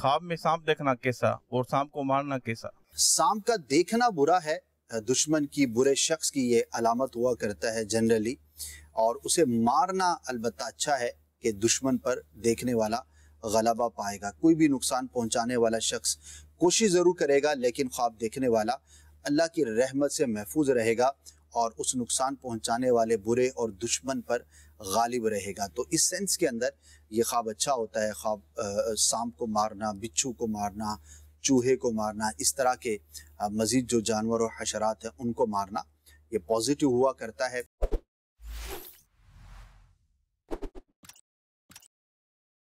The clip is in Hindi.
खाब में सांप देखना कैसा और सांप को मारना कैसा सांप का देखना बुरा है दुश्मन की बुरे शख्स की ये अलामत हुआ करता है जनरली और उसे मारना अलबत्ता अच्छा है कि दुश्मन पर देखने वाला गलबा पाएगा कोई भी नुकसान पहुंचाने वाला शख्स कोशिश ज़रूर करेगा लेकिन ख्वाब देखने वाला अल्लाह की रहमत से महफूज रहेगा और उस नुकसान पहुंचाने वाले बुरे और दुश्मन पर गालिब रहेगा तो इस सेंस के अंदर ये ख्वाब अच्छा होता है ख्वाब सांप को मारना बिच्छू को मारना चूहे को मारना इस तरह के मज़ीद जो जानवर और हशरात हैं उनको मारना ये पॉजिटिव हुआ करता है